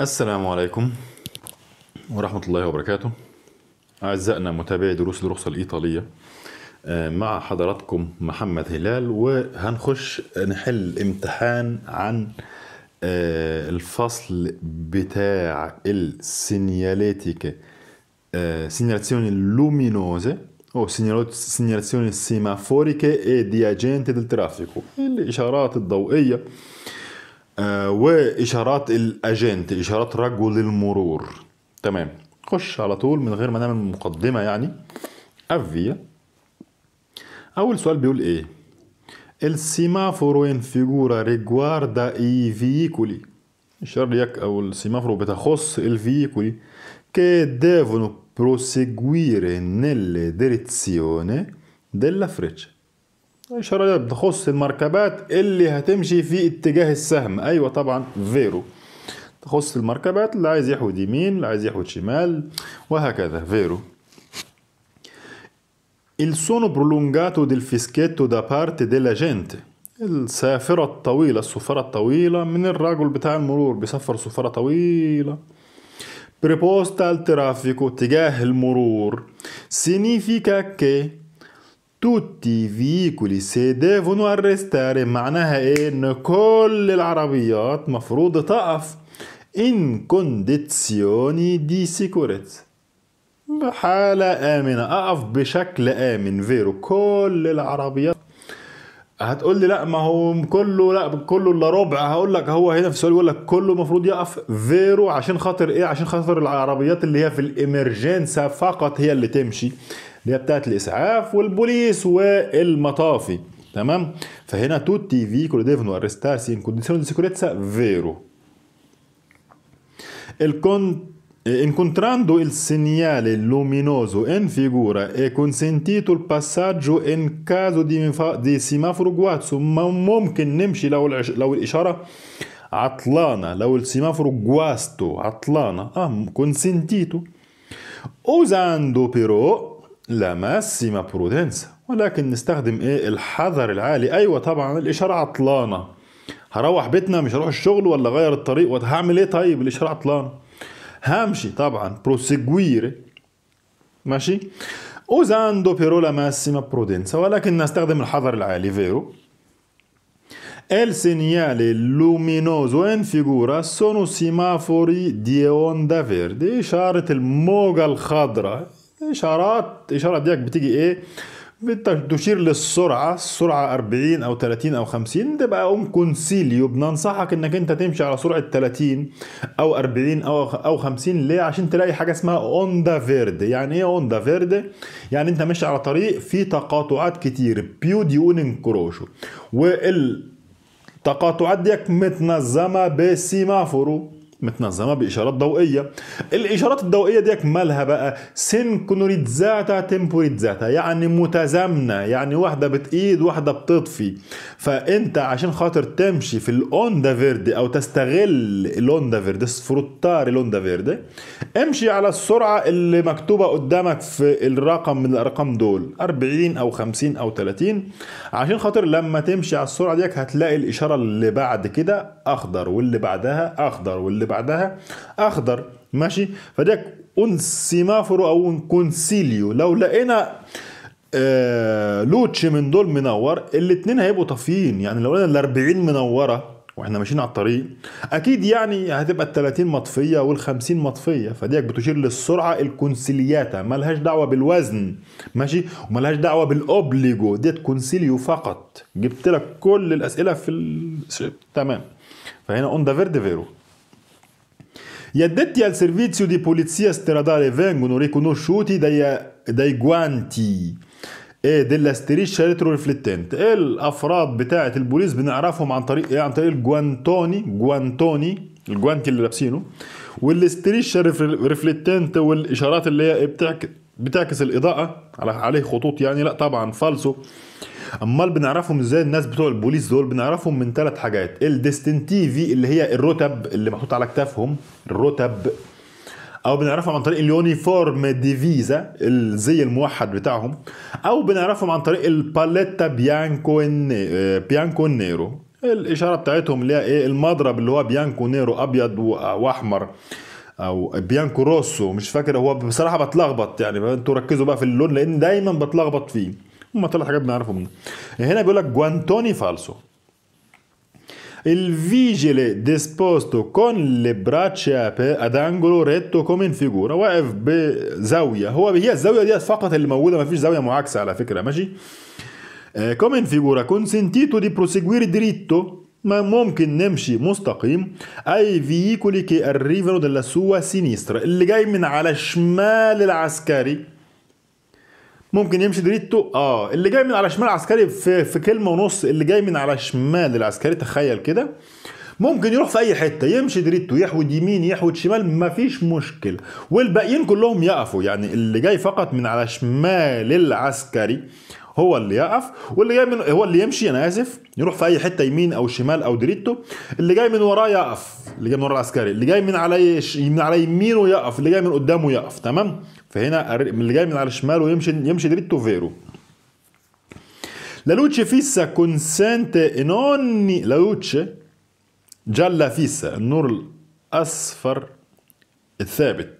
السلام عليكم ورحمة الله وبركاته أعزائنا متابعي دروس الرخصة الإيطالية آه، مع حضراتكم محمد هلال وهنخش نحل امتحان عن آه، الفصل بتاع السينياليتيك آه، سينياليتيون اللومينوزي او سينياليتيون السيمافوريكي اي دي اجنتي ترافيكو الاشارات الضوئيه آه، واشارات الاجنت اشارات رجل المرور تمام خش على طول من غير ما نعمل مقدمه يعني افيا اول سؤال بيقول ايه El semaforo in اي فييكولي i ليك أو السيمافورو بتخص الفييكولي كي devono proseguire nelle ديريتسيوني della freccia اشاره تخص المركبات اللي هتمشي في اتجاه السهم أيوة طبعا فيرو تخص المركبات اللي عايز يحود يمين اللي عايز يحود شمال وهكذا فيرو Il sono prolungato del fischietto da parte della gente السافرة الطويلة السفرة الطويلة من الرجل بتاع المرور بيسفر سفرة طويلة preposta al traffico تجاه المرور significa che tutti i veicoli se devono arrestare معناها ايه ان كل العربيات مفروض تقف in condizioni di sicurezza بحالة آمنة أقف بشكل آمن فيرو كل العربيات هتقول لي لا ما هو كله لا كله الا ربع هقول لك هو هنا في السؤال يقول لك كله المفروض يقف فيرو عشان خاطر ايه عشان خاطر العربيات اللي هي في الامرجنسا فقط هي اللي تمشي اللي هي بتاعت الاسعاف والبوليس والمطافي تمام فهنا توتي فيكولو ديفنو ارستاسي ان كونديسيون دي سيكوريتسا فيرو الكون Incontrando il segnale luminoso in figura è consentito il passaggio in caso دي سيمافورو جواتسو ممكن نمشي لو العش... لو الإشارة عطلانة لو السيمافورو جواستو عطلانة اه كونسنتيتو اوزاندو بيرو لا ماسيما برودنسا ولكن نستخدم ايه الحذر العالي ايوه طبعا الاشاره عطلانه هروح بيتنا مش هروح الشغل ولا غير الطريق وهعمل ايه طيب الاشاره عطلانه همشي طبعا بروسيجوير ماشي اوزاندو بيرو لا ماسيما برودنسا ولكن نستخدم الحذر العالي فيرو El segnale luminoso in figura sono سيمافوري di onda verde إشارة الموجة الخضراء اشارات اشارات ديك بتيجي ايه بتشير للسرعة السرعة 40 أو 30 أو 50 تبقى أم كونسيليو بننصحك إنك أنت تمشي على سرعة 30 أو 40 أو أو 50 ليه؟ عشان تلاقي حاجة اسمها أوندا فيرد يعني إيه أوندا فيرد؟ يعني أنت ماشي على طريق فيه تقاطعات كتير بيوديونين كروشو وال التقاطعات ديك متنظمة بسيمافورو متنظمة بإشارات ضوئية الإشارات الضوئية ديك مالها بقى سينكرونيتزاتا تمبوريتزاتا يعني متزامنة يعني واحدة بتقيد واحدة بتطفي فأنت عشان خاطر تمشي في الأوندا فيردي أو تستغل الأوندا فيردي سفروتار الأوندا فيردي امشي على السرعة اللي مكتوبة قدامك في الرقم من الأرقام دول 40 أو 50 أو 30 عشان خاطر لما تمشي على السرعة ديك هتلاقي الإشارة اللي بعد كده اخضر واللي بعدها اخضر واللي بعدها اخضر ماشي فداك اون سيمافورو او اون كونسيليو لو لقينا آه لوتش من دول منور الاثنين هيبقوا طافيين يعني لو لقينا ال 40 منوره واحنا ماشيين على الطريق اكيد يعني هتبقى ال 30 مطفيه وال 50 مطفيه فديك بتشير للسرعه الكونسيلياتا مالهاش دعوه بالوزن ماشي ومالهاش دعوه بالاوبليجو ديت كونسيليو فقط جبت لك كل الاسئله في ال... تمام فهنا اون دافير فيرو Gli al servizio دي بوليسيا stradale vengono ريكونوشوتي داي داي guanti ايه دي ستريشا ريترو ريفليتنت الافراد بتاعه البوليس بنعرفهم عن طريق ايه عن طريق الجوانتوني جوانتوني الجوانتي اللي لابسينه والستريشا ريفليتنت والاشارات اللي هي بتعكس بتعكس الاضاءه عليه خطوط يعني لا طبعا فالسو امال بنعرفهم ازاي الناس بتوع البوليس دول بنعرفهم من ثلاث حاجات الديستنتيفي اللي هي الرتب اللي محطوط على كتافهم الرتب او بنعرفهم عن طريق اليونيفورم ديفيزا الزي الموحد بتاعهم او بنعرفهم عن طريق الباليتا بيانكو آه، بيانكو نيرو الاشاره بتاعتهم اللي هي ايه المضرب اللي هو بيانكو نيرو ابيض آه، واحمر او بيانكو روسو مش فاكر هو بصراحه بتلخبط يعني انتوا ركزوا بقى في اللون لان دايما بتلخبط فيه هم ثلاث حاجات بنعرفه منهم إيه. هنا بيقول لك جوانتوني فالسو الفيجيل ديسبوستو كون لي le ابي اد angolo ريتو كومين فيجورا واقف بزاويه هو هي الزاويه دي فقط اللي موجوده ما فيش زاويه معاكسه على فكره ماشي كومين فيجورا كونسنتيتو دي di دريتو ما ممكن نمشي مستقيم اي فييكولي كي اريفانو دلا سوا سينيسترا اللي جاي من على شمال العسكري ممكن يمشي دريتو اه اللي جاي من على شمال العسكري في, في كلمه ونص اللي جاي من على شمال العسكري تخيل كده ممكن يروح في اي حته يمشي دريتو يحود يمين يحود شمال مفيش مشكل والباقيين كلهم يقفوا يعني اللي جاي فقط من على شمال العسكري هو اللي يقف واللي جاي من هو اللي يمشي انا اسف يروح في اي حته يمين او شمال او دريتو اللي جاي من وراه يقف اللي جاي من ورا العسكري اللي جاي من على من على يمينه يقف اللي جاي من قدامه يقف تمام فهنا من اللي جاي من على الشمال ويمشي يمشي دريتو فيرو La luce fissa consente in ogni la luce gialla fissa النور الأصفر الثابت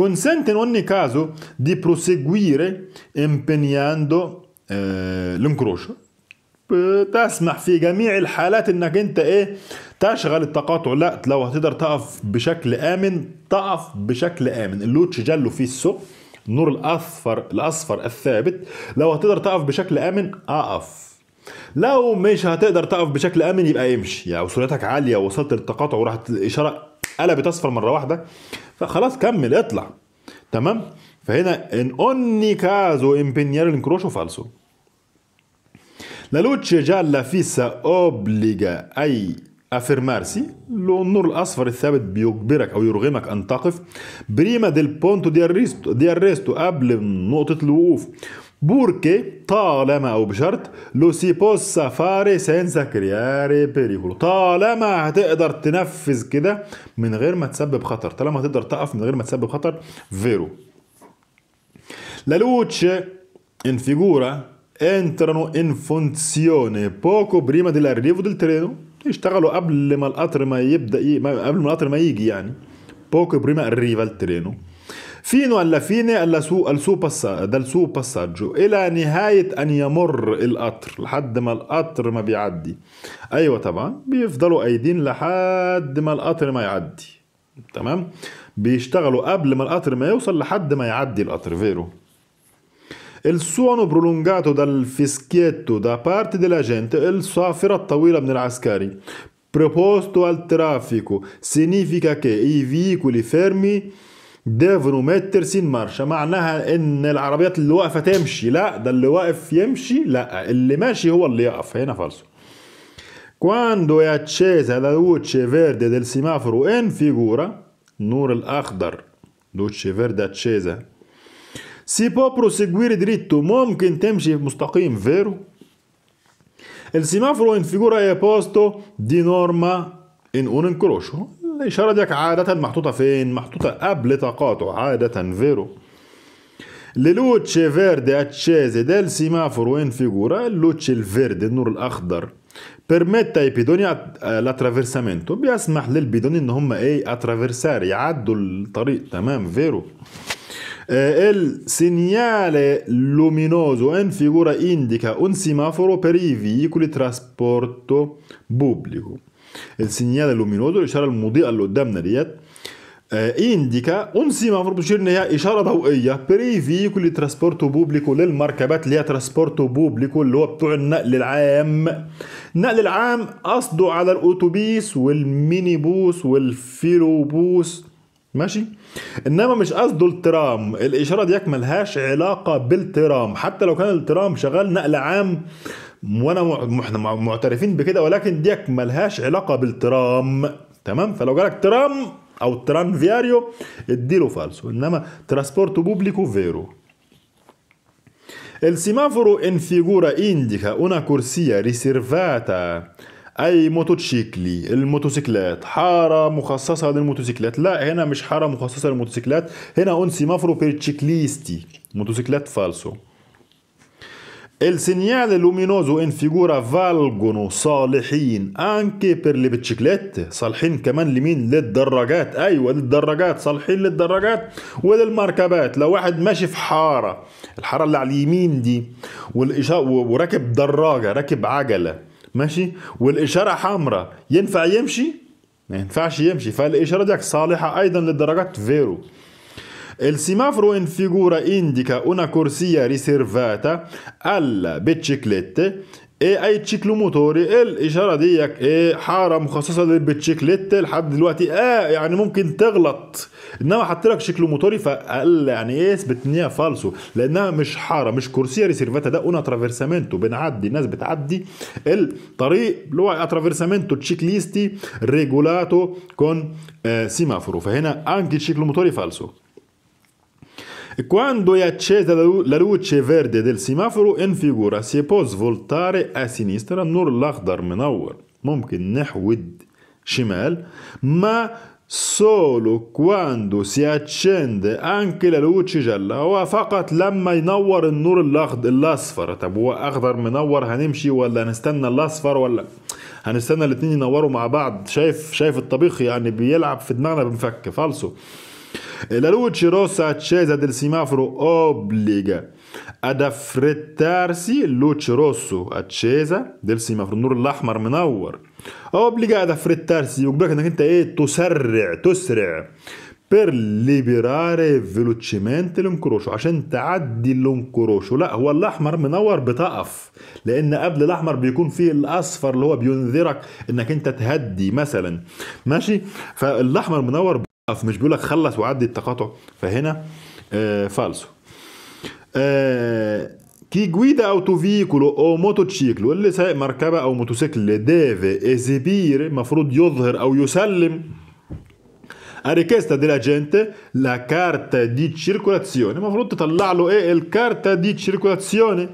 consente in ogni caso di proseguire impegnando eh, l'incrocio تسمح في جميع الحالات انك انت ايه تشغل التقاطع لا لو هتقدر تقف بشكل امن تقف بشكل امن اللوتش جلو فيه السوق النور الاصفر الاصفر الثابت لو هتقدر تقف بشكل امن اقف لو مش هتقدر تقف بشكل امن يبقى امشي يعني سرعتك عاليه ووصلت للتقاطع وراحت الاشاره قلبت اصفر مره واحده فخلاص كمل اطلع تمام فهنا ان اوني كازو امبينيار انكروشو فالسو لا لوتش جالا فيسا اوبليجا اي افيرمارسي لو النور الاصفر الثابت بيجبرك او يرغمك ان تقف بريما ديل بونتو ديال ريستو ديال ريستو قبل نقطه الوقوف بوركي طالما او بشرط لو سي بوسا فاري سينسا كرياري بيريكولو طالما هتقدر تنفذ كده من غير ما تسبب خطر طالما هتقدر تقف من غير ما تسبب خطر فيرو لا ان فيجورا انترانو entrano in بوكو poco prima dell'arrivo del ترينو اشتغلوا قبل ما القطر ما يبدا ي... قبل ما القطر ما يجي يعني بوكو بريما اريفا الترينو فينو الا فيني الا سو السو باسا ده السو باساجو الى نهايه ان يمر القطر لحد ما القطر ما بيعدي ايوه طبعا بيفضلوا قايدين لحد ما القطر ما يعدي تمام بيشتغلوا قبل ما القطر ما يوصل لحد ما يعدي القطر فيرو e il suono prolungato dal fischietto da parte della gente è il safira tawila min al proposto al traffico significa che i veicoli fermi devono mettersi in marcia Ma ان العربيات اللي واقفه تمشي لا ده اللي واقف يمشي لا اللي ماشي هو اللي quando è accesa la luce verde del semaforo in figura, nur al-akhdar, luce verde accesa, سي با بروسيغوير دريتو ممكن تمشي مستقيم فيرو السيمافرو ان فيجورا اي بوستو دي نورما ان اون كروشو الإشارة ديك عادة محطوطة فين؟ محطوطة قبل تقاطع عادة فيرو. للوتش فيردي اتشيزي ديل سيمافرو ان فيجورا اللوتش الفيردي النور الأخضر بيرميتا اي بيدوني الاترافيرسامنتو بيسمح للبيدوني ان هم ايه اترافيرسار يعدوا الطريق تمام فيرو Eh, il segnale luminoso in figura indica un semaforo per فيكولي veicoli بوبليكو pubblico السينيال اللومينوزو الاشاره المضيئه اللي قدامنا ديت آه انديكا اون سيمافورو بتشير ان هي اشاره ضوئيه بري فيكولي ترانسبورتو بوبليكو للمركبات اللي هي ترانسبورتو بوبليكو اللي هو بتوع النقل العام النقل العام قصده على الاوتوبيس والميني بوس والفيروبوس ماشي انما مش قصده الترام الاشاره ديك ملهاش علاقه بالترام حتى لو كان الترام شغال نقل عام وانا احنا معترفين بكده ولكن ديك ملهاش علاقه بالترام تمام فلو جالك ترام او فياريو اديله فالسو انما ترانسبورتو بوبليكو فيرو السيمافورو ان فيجورا انديكا اونا una ريسيرفاتا اي موتوتشيكلي الموتوسيكلات حاره مخصصه للموتوسيكلات لا هنا مش حاره مخصصه للموتوسيكلات هنا انسي semaforo بيرتشيكليستي موتوسيكلات فالسو السينيال لومينوزو ان فيجورا فالجونو صالحين انكي بير le صالحين كمان لمين للدراجات ايوه للدراجات صالحين للدراجات وللمركبات لو واحد ماشي في حاره الحاره اللي على اليمين دي والاشاره وراكب دراجه راكب عجله ماشي والاشاره حمراء ينفع يمشي ما ينفعش يمشي فالاشاره ديك صالحه ايضا للدرجات فيرو السيمافرو ان فيجورا انديكا اونا كورسيا ريسيرفاتا الا alla ايه اي تشيكلو موتوري إيه، الاشاره ديك ايه حاره مخصصه للبتشيكليت إيه، لحد دلوقتي اه يعني ممكن تغلط انما حط لك شكله موتوري فقال يعني ايه اثبت ان هي فالسو لانها مش حاره مش كورسيا ريسيرفاتا ده اون اترافيرسامنتو بنعدي الناس بتعدي الطريق اللي هو اترافيرسامنتو تشيك ليستي ريجولاتو كون آه سيمافورو فهنا انكي تشيكلو موتوري فالسو E quando è accesa la luce verde del semaforo in figura si può svoltare a sinistra النور الأخضر منور ممكن نحود شمال ما solo quando si accende anche la luce gialla هو فقط لما ينور النور الاخضر الاصفر طب هو اخضر منور هنمشي ولا نستنى الاصفر ولا هنستنى الاتنين ينوروا مع بعض شايف شايف الطبيخ يعني بيلعب في دماغنا بنفك فالسو La luce rossa accesa del semaforo obbliga ad affrettarsi, luce rosso accesa del semaforo النور الأحمر منور obbliga ad affrettarsi obbliga ad انك انت ايه تسرع تسرع per liberare velocemente l'incrocio, عشان تعدي l'incrocio. لا هو الاحمر منور بتقف لان قبل الاحمر بيكون فيه الاصفر اللي هو بينذرك انك انت تهدي مثلا ماشي فالاحمر منور اصل مش بيقول لك خلص وعدي التقاطع فهنا آه فالسو آه كي جويدا اوتو فيكولو او موتو تشيكلو اللي سايق مركبه او موتوسيكل ديفي ازيبير المفروض يظهر او يسلم اريكيستا ديلا della gente la carta di المفروض تطلع له ايه الكارتا دي circolazione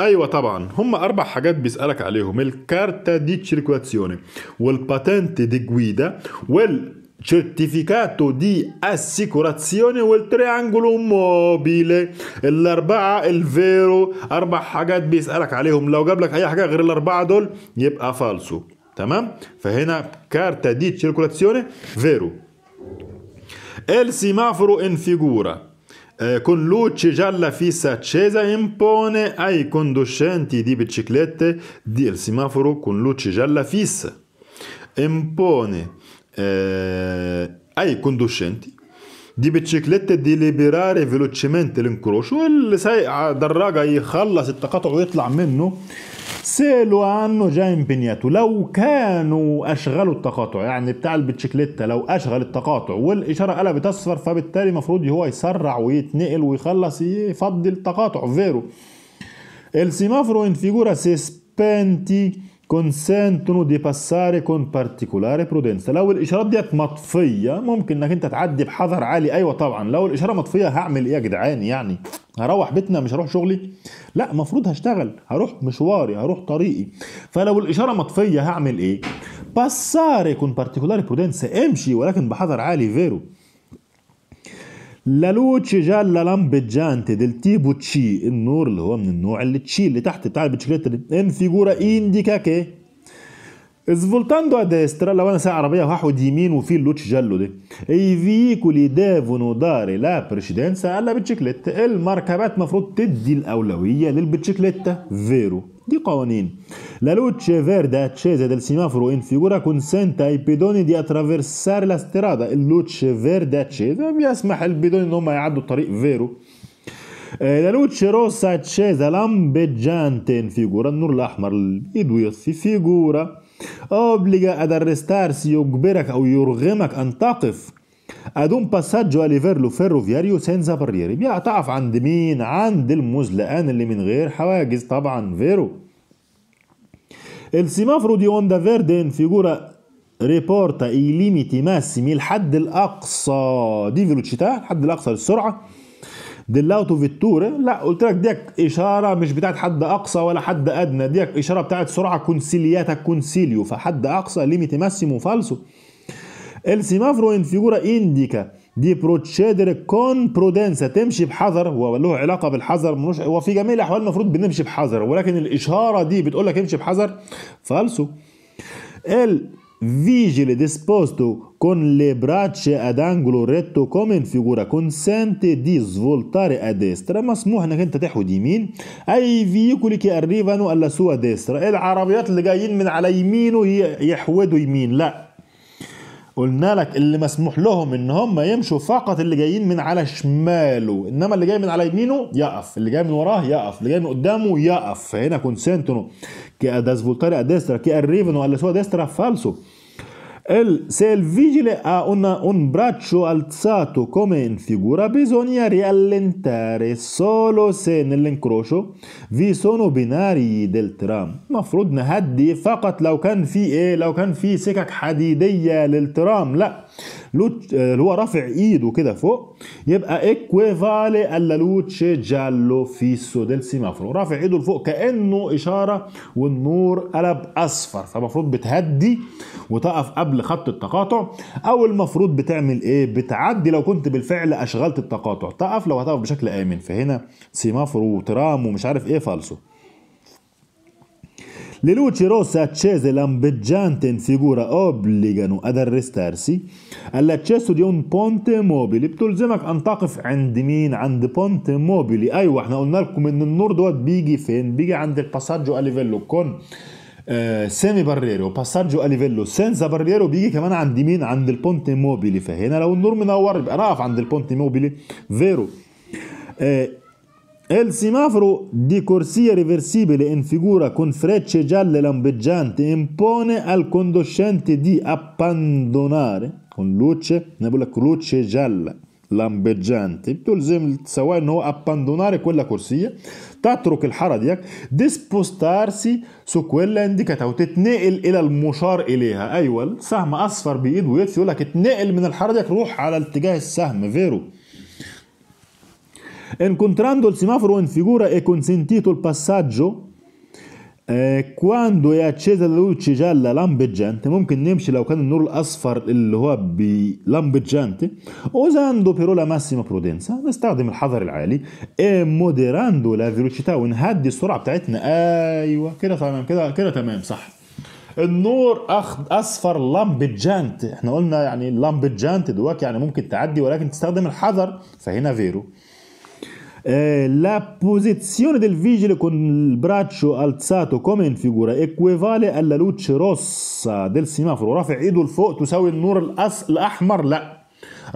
ايوه طبعا هم اربع حاجات بيسالك عليهم الكارتا دي circolazione والباتنت دي جويدا وال certificato di assicurazione o il triangolo mobile الأربعة الفيرو أربع حاجات بيسألك عليهم لو جاب لك أي حاجة غير الأربعة دول يبقى falso tamam fahena carta di circolazione vero il semaforo in figura eh, con luce gialla fissa accesa impone ai conducenti di biciclette di il semaforo con luce gialla fissa impone eh, ai conducenti دي بتشيكليتا دي ليبراري فيلوتشيمنت لنكروش واللي سايق على دراجة يخلص التقاطع ويطلع منه سألوا عنه جايم بينياتو لو كانوا أشغلوا التقاطع يعني بتاع البتشيكليتا لو أشغل التقاطع والإشارة قلبت أصفر فبالتالي المفروض هو يسرع ويتنقل ويخلص يفضي التقاطع فيرو السيمافرو ان فيجورا سيسبنتي كونسنتونو دي باساري كون بارتيكولاري برودنسا لو الاشارات ديت مطفيه ممكن انك انت تعدي بحذر عالي ايوه طبعا لو الاشاره مطفيه هعمل ايه يا جدعان يعني هروح بيتنا مش هروح شغلي لا المفروض هشتغل هروح مشواري هروح طريقي فلو الاشاره مطفيه هعمل ايه باساري كون بارتيكولاري برودنسا امشي ولكن بحذر عالي فيرو لا جا جانتي ديل تيبو تشي النور اللي هو من النوع اللي تشي اللي تحت بتاع البتشكليت ان فيجورا انديكا كي سفولتاندو ا ديسترا لو انا سايق عربيه واحد يمين وفي اللوتش جالو دي اي فيكولي دافونو داري لا بريشيدنسا على بتشكليت المركبات المفروض تدي الاولويه للبتشكليتا فيرو di قوانين la luce verde accesa del semaforo in figura consente ai pedoni di attraversare la strada luce verde accesa يسمح البيدون ان هم يعدوا الطريق فيرو la luce rossa accesa lampeggiante in figura النور الاحمر الابيض في figura obbliga ad arrestarsi يجبرك او يرغمك ان تقف ad un passaggio a livello ferroviario senza barriere بيقطعف عند مين عند المزلقان اللي من غير حواجز طبعا فيرو السيمافرو دي اوندا فيردي ان فيجورا ريبورتا اي ليميتي ماسيمي الحد الاقصى دي فيلوتشيتا الحد الاقصى للسرعه ديلاوتو فيتوري لا قلت لك ديك اشاره مش بتاعت حد اقصى ولا حد ادنى ديك اشاره بتاعت سرعه كونسيلياتا كونسيليو فحد اقصى ليميتي ماسيمو فالسو El ان فيجورا figura indica دي procedere con prudenza تمشي بحذر هو له علاقه بالحذر مش هو في جميع الاحوال المفروض بنمشي بحذر ولكن الاشاره دي بتقول لك امشي بحذر فالسو ال vigile disposto con le braccia ad angolo retto come in figura consente di svoltare a destra مسموح انك انت تحود يمين اي فييكولي كي arrivano alla sua destra العربيات اللي جايين من على يمينه يحودوا يمين لا قلنا لك اللي مسموح لهم ان هم يمشوا فقط اللي جايين من على شماله انما اللي جاي من على يمينه يقف اللي جاي من وراه يقف اللي جاي من قدامه يقف فهنا كونسنتنو كي اداس فولتاري اديسترا كي الريفنو ولا سوا ديسترا فالسو El, se il vigile ha una, un braccio alzato come in figura bisogna rallentare solo se nell'incrocio vi sono binari del ترام مفروض نهدي فقط لو كان في ايه لو fi في سكك حديدية tram. La. لوت آه، اللي هو رافع ايده كده فوق يبقى ايكويفالي الا لوتشي جالو فيسو ديل سيمافورو رافع ايده لفوق كانه اشاره والنور قلب اصفر فالمفروض بتهدي وتقف قبل خط التقاطع او المفروض بتعمل ايه بتعدي لو كنت بالفعل اشغلت التقاطع تقف لو هتقف بشكل امن فهنا سيمافورو وترام ومش عارف ايه فالسو Le luci rosse accese lampeggianti in figura obbligano ad arrestarsi all'accesso di un ponte mobile بتلزمك أن تقف عند مين عند بونت موبيلي أيوة احنا قلنا لكم إن النور دوت بيجي فين بيجي عند الباساجو أليفيلو كون آه سيمي باريرو باساجو اليفيلو سينزا باريرو بيجي كمان عند مين عند البونت موبيلي فهنا لو النور منور يبقى نقف عند البونت موبيلي فيرو آه È il semaforo di corsia reversibile in figura con frecce gialle lampeggianti impone al condoscente di abbandonare con luce, luce gialla lampeggiante تلزم السواق ان هو abbandonare quella corsia il haradiak, تترك الحاره ديك دي سبوستارسي سو كويلا انديكات او تتنقل الى المشار اليها ايوه السهم اصفر بايد ويدفي يقول لك اتنقل من الحاره ديك روح على اتجاه السهم vero? Incontrando il semaforo in figura è e consentito il passaggio eh quando è accesa la luce gialla lampeggiante ممكن نمشي لو كان النور الأصفر اللي هو lampeggiante usando però la massima prudenza نستخدم الحذر العالي e moderando la velocità ونهدي السرعة بتاعتنا أيوه كده تمام كده كده تمام صح النور أخد أصفر لامبجانت احنا قلنا يعني لامبجانت دلوقتي يعني ممكن تعدي ولكن تستخدم الحذر فهنا فيرو Eh, la posizione del vigile con il braccio alzato come in figura equivale alla luce rossa del semaforo رافع ايده لفوق تساوي النور الأس... الاحمر لا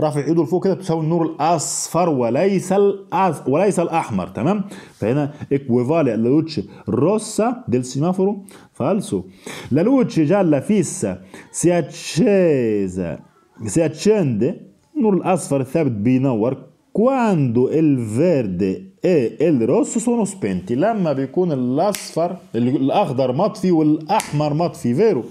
رافع ايده لفوق كده تساوي النور الاصفر وليس الأز... وليس الاحمر تمام فهنا equivale alla luce rossa del semaforo falso la luce gialla fissa si accesa si accende النور الاصفر الثابت بينور quando il verde e il rosso sono spenti لما بيكون الاصفر الاخضر مطفي والاحمر مطفي vero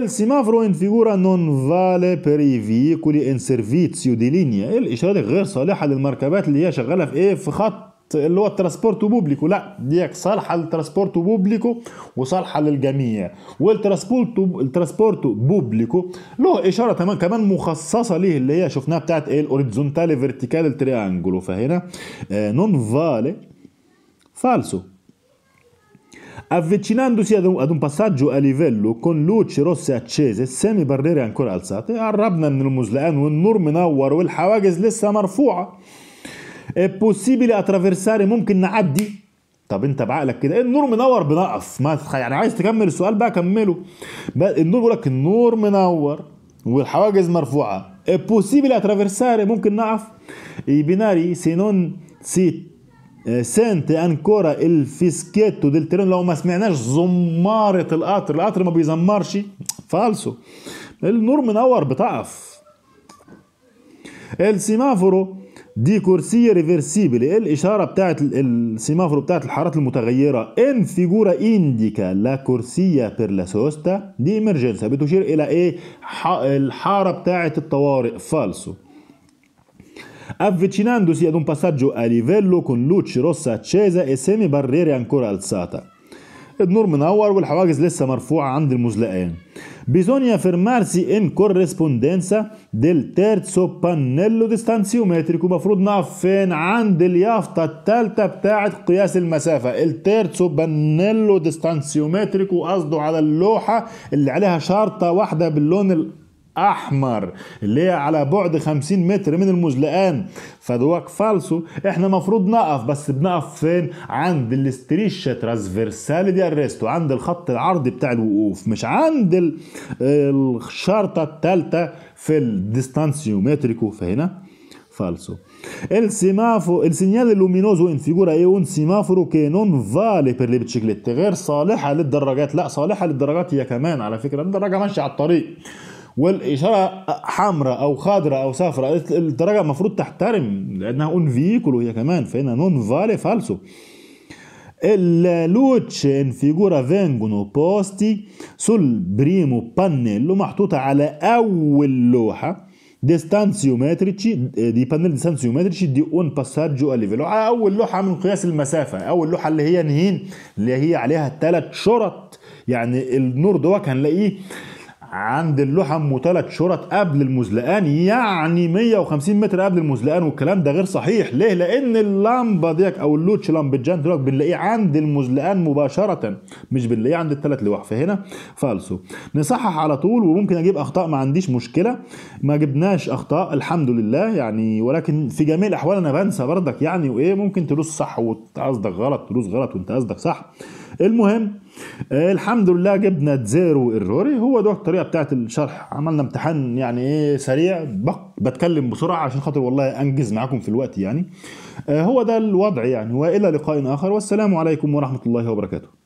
il semaforo in figura non vale per i veicoli in servizio di linea الاشارات غير صالحه للمركبات اللي هي شغاله في ايه في خط اللي هو الترانسبورت بوبليكو لا ديك صالحه للترانسبورت بوبليكو وصالحه للجميع والترانسبورت الترانسبورت بوبليكو له اشاره تمام كمان مخصصه ليه اللي هي شفناها بتاعت ايه الاوريزونتالي فيرتيكال تريانجلو فهنا نون آه، فالي فالسو Avvicinandosi ad un, ad un, passaggio a livello con luci rosse accese, semi barriere ancora alzate, قربنا من المزلقان والنور منور والحواجز لسه مرفوعه بوسيبل إيه، اترافيرساري ممكن نعدي طب انت بعقلك كده إيه، النور منور بنقص ما يعني عايز تكمل السؤال بقى كمله بقى النور بيقول لك النور منور والحواجز مرفوعه بوسيبل إيه، اترافيرساري ممكن نقف بيناري سينون سيت سنت انكورا الفيسكيتو ديل ترين لو ما سمعناش زماره القطر القطر ما بيزمرش فالسو النور منور بتقف السيمافورو دي كورسية ريفرسيبل إيه الإشارة بتاعت السيمافور بتاعت الحارات المتغيرة ان فيجورا انديكا لا كورسية بير لا سوستا دي إمرجنسا بتشير إلى إيه الحارة بتاعت الطوارئ فالسو avvicinandosi ad un passaggio a livello con luce rossa accesa e semi barriere ancora alzata النور منور والحواجز لسه مرفوعة عند المزلقين bisogna fermarsi in corrispondenza del terzo pannello ديستانسيومتريك مفروض نقف فين عند اليافطة الثالثة بتاعة قياس المسافة التيرتسو بانيلو ديستانسيومتريك وقصده على اللوحة اللي عليها شرطة واحدة باللون احمر اللي هي على بعد 50 متر من المزلقان فدواك فالسو احنا المفروض نقف بس بنقف فين عند الاستريشة ترانسفيرسال دي الريستو عند الخط العرضي بتاع الوقوف مش عند الشرطة الثالثة في الديستانسيومتريكو فهنا فالسو السيمافو السينيال اللومينوزو ان فيجورا اي اون سيمافورو كي نون فالي بير لي per غير صالحة للدراجات لا صالحة للدراجات هي كمان على فكرة الدراجة ماشية على الطريق والاشاره حمراء او خضراء او صفراء الدرجه المفروض تحترم لانها اون فيكول وهي كمان فهنا نون فالي فالسو اللوتش ان فيجورا vengono بوستي سول بريمو بانيلو محطوطة على أول لوحة ديستانسيومتريتشي دي بانيل ديستانسيومتريتشي دي اون باساجو اليفيلو على أول لوحة من قياس المسافة أول لوحة اللي هي نهين اللي هي عليها ثلاث شرط يعني النور ده هنلاقيه عند اللحم وثلاث شرط قبل المزلقان يعني 150 متر قبل المزلقان والكلام ده غير صحيح ليه لان اللمبه ديك او اللوتش لامبجان دلوقتي بنلاقيه عند المزلقان مباشره مش بنلاقيه عند الثلاث لواح فهنا فالسو نصحح على طول وممكن اجيب اخطاء ما عنديش مشكله ما جبناش اخطاء الحمد لله يعني ولكن في جميع الاحوال انا بنسى بردك يعني وايه ممكن تلوس صح وانت غلط تلوس غلط وانت قصدك صح المهم آه، الحمد لله جبنا زيرو ايروري هو ده الطريقه بتاعت الشرح عملنا امتحان يعني ايه سريع بتكلم بسرعه عشان خاطر والله انجز معاكم في الوقت يعني آه، هو ده الوضع يعني والى لقاء اخر والسلام عليكم ورحمه الله وبركاته